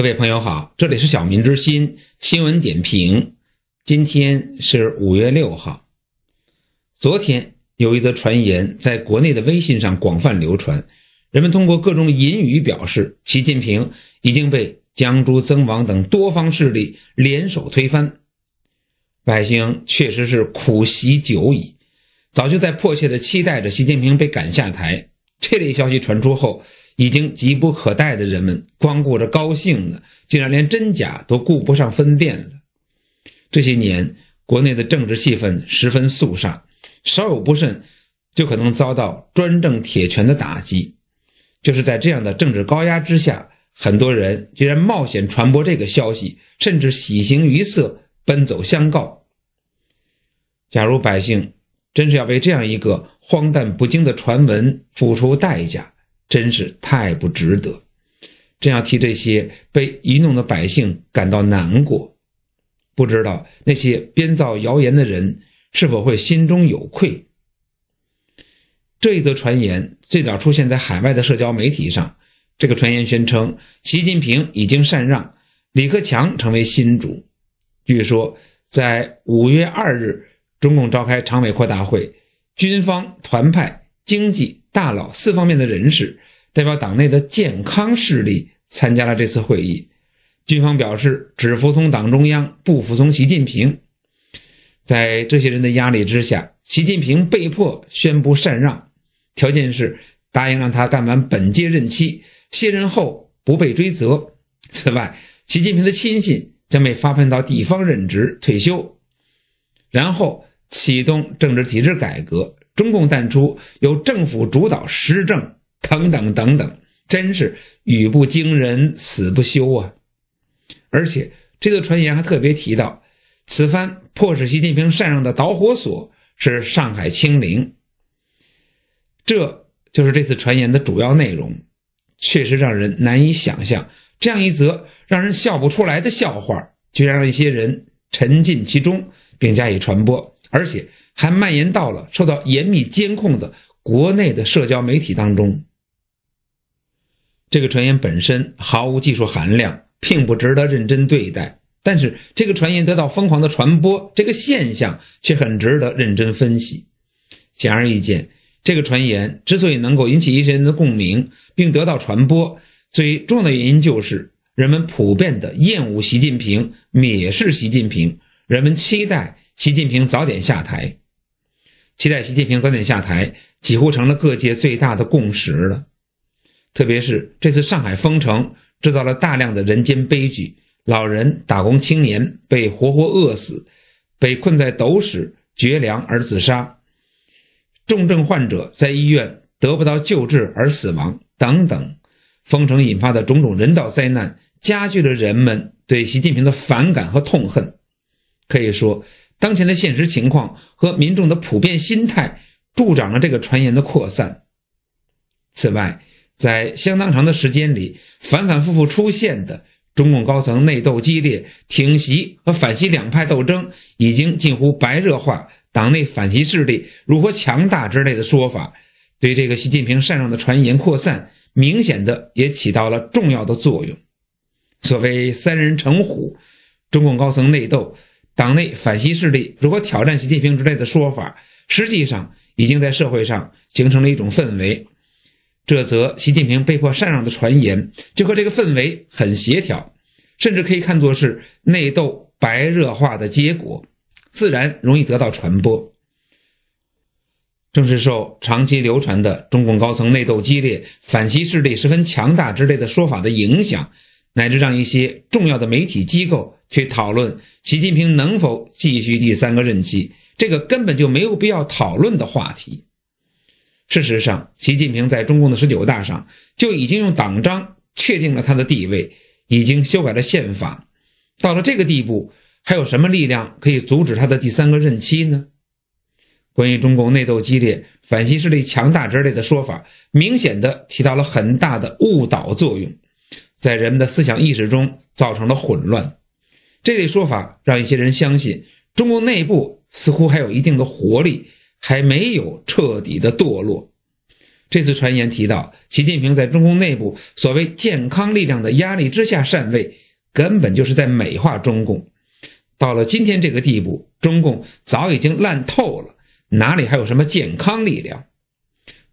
各位朋友好，这里是小民之心新闻点评。今天是五月六号，昨天有一则传言在国内的微信上广泛流传，人们通过各种隐语表示，习近平已经被江朱曾王等多方势力联手推翻，百姓确实是苦习久矣，早就在迫切的期待着习近平被赶下台。这类消息传出后。已经急不可待的人们，光顾着高兴了，竟然连真假都顾不上分辨了。这些年，国内的政治气氛十分肃杀，稍有不慎，就可能遭到专政铁拳的打击。就是在这样的政治高压之下，很多人居然冒险传播这个消息，甚至喜形于色，奔走相告。假如百姓真是要为这样一个荒诞不经的传闻付出代价。真是太不值得！真要替这些被愚弄的百姓感到难过。不知道那些编造谣言的人是否会心中有愧？这一则传言最早出现在海外的社交媒体上。这个传言宣称，习近平已经禅让，李克强成为新主。据说，在五月二日，中共召开常委扩大会，军方团派经济。大佬四方面的人士代表党内的健康势力参加了这次会议。军方表示只服从党中央，不服从习近平。在这些人的压力之下，习近平被迫宣布禅让，条件是答应让他干完本届任期，卸任后不被追责。此外，习近平的亲信将被发配到地方任职、退休，然后启动政治体制改革。中共淡出，由政府主导施政等等等等，真是语不惊人死不休啊！而且这个传言还特别提到，此番迫使习近平禅让的导火索是上海清零。这就是这次传言的主要内容，确实让人难以想象，这样一则让人笑不出来的笑话，居然让一些人沉浸其中并加以传播，而且。还蔓延到了受到严密监控的国内的社交媒体当中。这个传言本身毫无技术含量，并不值得认真对待。但是，这个传言得到疯狂的传播，这个现象却很值得认真分析。显而易见，这个传言之所以能够引起一些人的共鸣并得到传播，最重要的原因就是人们普遍的厌恶习近平、蔑视习近平。人们期待。习近平早点下台，期待习近平早点下台，几乎成了各界最大的共识了。特别是这次上海封城，制造了大量的人间悲剧：老人、打工青年被活活饿死，被困在斗室绝粮而自杀；重症患者在医院得不到救治而死亡，等等。封城引发的种种人道灾难，加剧了人们对习近平的反感和痛恨。可以说。当前的现实情况和民众的普遍心态助长了这个传言的扩散。此外，在相当长的时间里，反反复复出现的中共高层内斗激烈、挺袭和反袭两派斗争已经近乎白热化，党内反袭势力如何强大之类的说法，对这个习近平擅上的传言扩散明显的也起到了重要的作用。所谓三人成虎，中共高层内斗。党内反习势力如果挑战习近平之类的说法，实际上已经在社会上形成了一种氛围。这则习近平被迫禅让的传言就和这个氛围很协调，甚至可以看作是内斗白热化的结果，自然容易得到传播。正是受长期流传的中共高层内斗激烈、反西势力十分强大之类的说法的影响，乃至让一些重要的媒体机构。去讨论习近平能否继续第三个任期，这个根本就没有必要讨论的话题。事实上，习近平在中共的十九大上就已经用党章确定了他的地位，已经修改了宪法。到了这个地步，还有什么力量可以阻止他的第三个任期呢？关于中共内斗激烈、反西势力强大之类的说法，明显的起到了很大的误导作用，在人们的思想意识中造成了混乱。这类说法让一些人相信，中共内部似乎还有一定的活力，还没有彻底的堕落。这次传言提到，习近平在中共内部所谓“健康力量”的压力之下禅位，根本就是在美化中共。到了今天这个地步，中共早已经烂透了，哪里还有什么健康力量？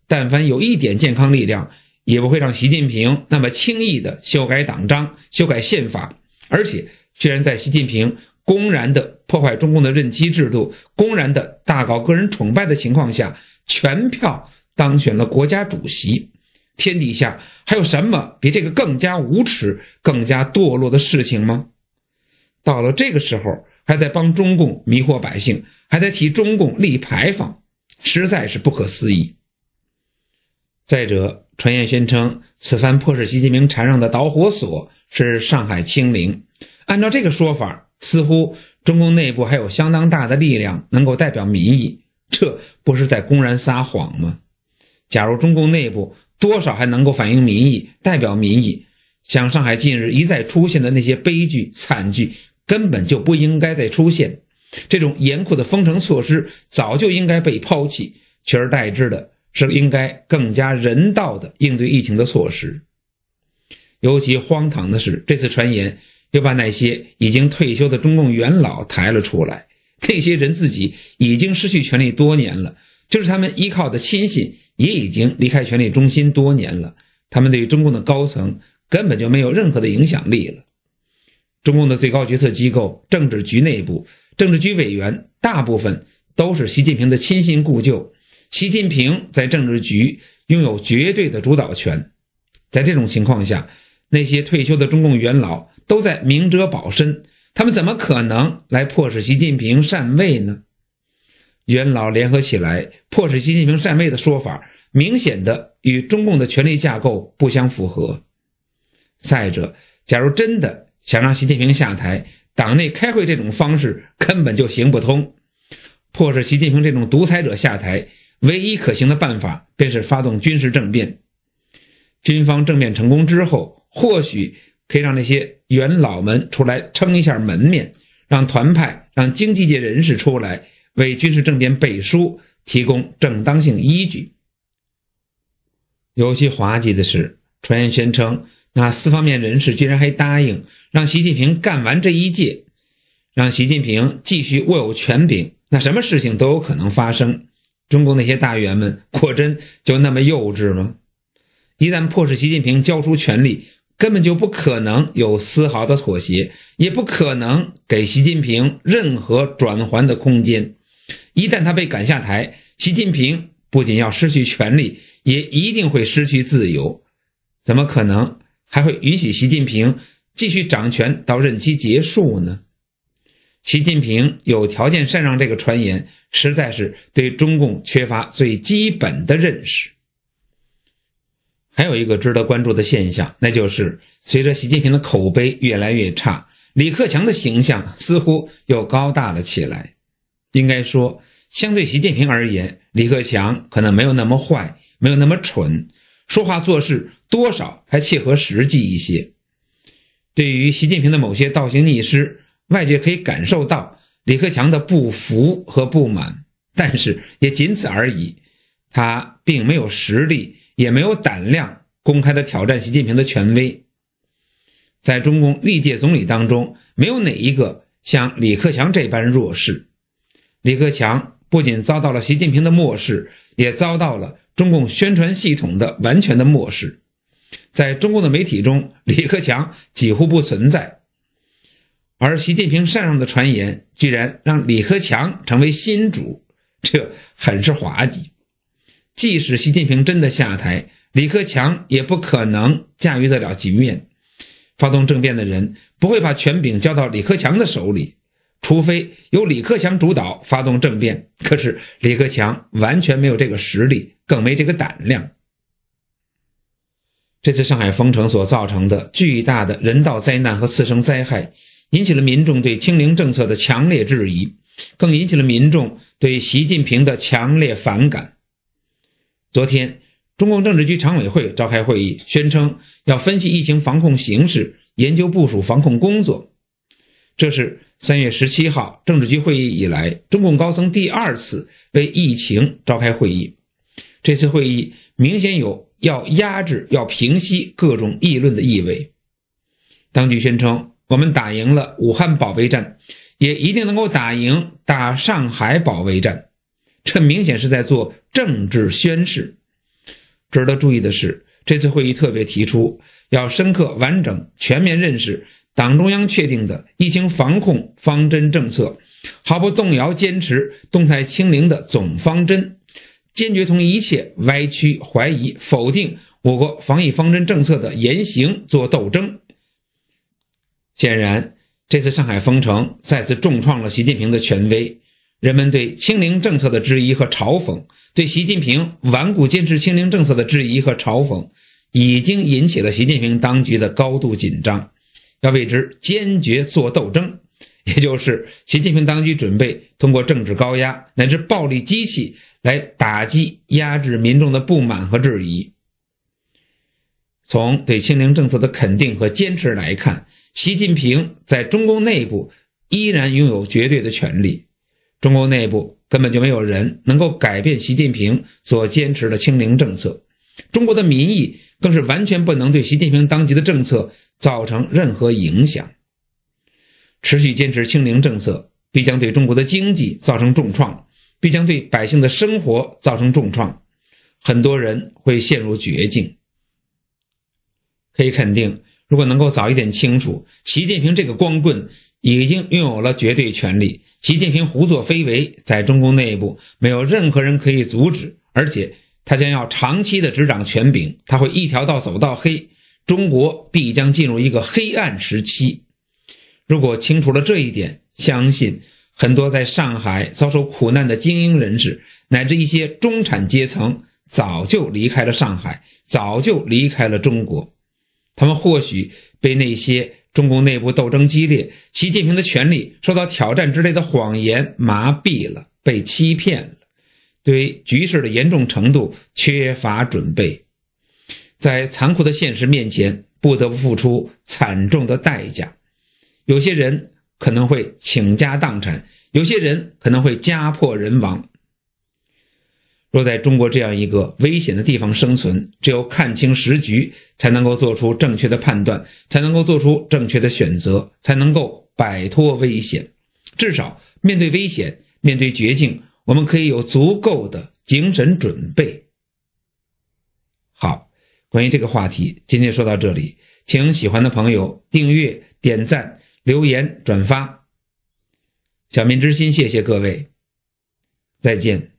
但凡有一点健康力量，也不会让习近平那么轻易地修改党章、修改宪法，而且。居然在习近平公然地破坏中共的任期制度，公然地大搞个人崇拜的情况下，全票当选了国家主席。天底下还有什么比这个更加无耻、更加堕落的事情吗？到了这个时候，还在帮中共迷惑百姓，还在替中共立牌坊，实在是不可思议。再者，传言宣称，此番迫使习近平禅让的导火索是上海清零。按照这个说法，似乎中共内部还有相当大的力量能够代表民意，这不是在公然撒谎吗？假如中共内部多少还能够反映民意、代表民意，像上海近日一再出现的那些悲剧惨剧，根本就不应该再出现。这种严酷的封城措施早就应该被抛弃，取而代之的是应该更加人道的应对疫情的措施。尤其荒唐的是，这次传言。又把那些已经退休的中共元老抬了出来。那些人自己已经失去权力多年了，就是他们依靠的亲信也已经离开权力中心多年了。他们对中共的高层根本就没有任何的影响力了。中共的最高决策机构政治局内部，政治局委员大部分都是习近平的亲信故旧。习近平在政治局拥有绝对的主导权。在这种情况下，那些退休的中共元老。都在明哲保身，他们怎么可能来迫使习近平禅位呢？元老联合起来迫使习近平禅位的说法，明显的与中共的权力架构不相符合。再者，假如真的想让习近平下台，党内开会这种方式根本就行不通。迫使习近平这种独裁者下台，唯一可行的办法便是发动军事政变。军方政变成功之后，或许。可以让那些元老们出来撑一下门面，让团派、让经济界人士出来为军事政变背书，提供正当性依据。尤其滑稽的是，传言宣称，那四方面人士居然还答应让习近平干完这一届，让习近平继续握有权柄，那什么事情都有可能发生。中共那些大员们果真就那么幼稚吗？一旦迫使习近平交出权力，根本就不可能有丝毫的妥协，也不可能给习近平任何转圜的空间。一旦他被赶下台，习近平不仅要失去权力，也一定会失去自由。怎么可能还会允许习近平继续掌权到任期结束呢？习近平有条件禅让这个传言，实在是对中共缺乏最基本的认识。还有一个值得关注的现象，那就是随着习近平的口碑越来越差，李克强的形象似乎又高大了起来。应该说，相对习近平而言，李克强可能没有那么坏，没有那么蠢，说话做事多少还切合实际一些。对于习近平的某些倒行逆施，外界可以感受到李克强的不服和不满，但是也仅此而已，他并没有实力，也没有胆量。公开的挑战习近平的权威，在中共历届总理当中，没有哪一个像李克强这般弱势。李克强不仅遭到了习近平的漠视，也遭到了中共宣传系统的完全的漠视。在中共的媒体中，李克强几乎不存在。而习近平善用的传言，居然让李克强成为新主，这很是滑稽。即使习近平真的下台，李克强也不可能驾驭得了局面，发动政变的人不会把权柄交到李克强的手里，除非由李克强主导发动政变。可是李克强完全没有这个实力，更没这个胆量。这次上海封城所造成的巨大的人道灾难和次生灾害，引起了民众对清零政策的强烈质疑，更引起了民众对习近平的强烈反感。昨天。中共政治局常委会召开会议，宣称要分析疫情防控形势，研究部署防控工作。这是三月十七号政治局会议以来，中共高层第二次为疫情召开会议。这次会议明显有要压制、要平息各种议论的意味。当局宣称：“我们打赢了武汉保卫战，也一定能够打赢打上海保卫战。”这明显是在做政治宣示。值得注意的是，这次会议特别提出要深刻、完整、全面认识党中央确定的疫情防控方针政策，毫不动摇坚持动态清零的总方针，坚决同一切歪曲、怀疑、否定我国防疫方针政策的言行作斗争。显然，这次上海封城再次重创了习近平的权威。人们对清零政策的质疑和嘲讽，对习近平顽固坚持清零政策的质疑和嘲讽，已经引起了习近平当局的高度紧张，要为之坚决做斗争，也就是习近平当局准备通过政治高压乃至暴力机器来打击压制民众的不满和质疑。从对清零政策的肯定和坚持来看，习近平在中共内部依然拥有绝对的权利。中共内部根本就没有人能够改变习近平所坚持的清零政策，中国的民意更是完全不能对习近平当局的政策造成任何影响。持续坚持清零政策必将对中国的经济造成重创，必将对百姓的生活造成重创，很多人会陷入绝境。可以肯定，如果能够早一点清楚，习近平这个光棍已经拥有了绝对权力。习近平胡作非为，在中共内部没有任何人可以阻止，而且他将要长期的执掌权柄，他会一条道走到黑。中国必将进入一个黑暗时期。如果清楚了这一点，相信很多在上海遭受苦难的精英人士，乃至一些中产阶层，早就离开了上海，早就离开了中国。他们或许被那些。中共内部斗争激烈，习近平的权力受到挑战之类的谎言麻痹了，被欺骗了，对局势的严重程度缺乏准备，在残酷的现实面前不得不付出惨重的代价。有些人可能会倾家荡产，有些人可能会家破人亡。说在中国这样一个危险的地方生存，只有看清时局，才能够做出正确的判断，才能够做出正确的选择，才能够摆脱危险。至少面对危险，面对绝境，我们可以有足够的精神准备。好，关于这个话题，今天说到这里，请喜欢的朋友订阅、点赞、留言、转发。小民之心，谢谢各位，再见。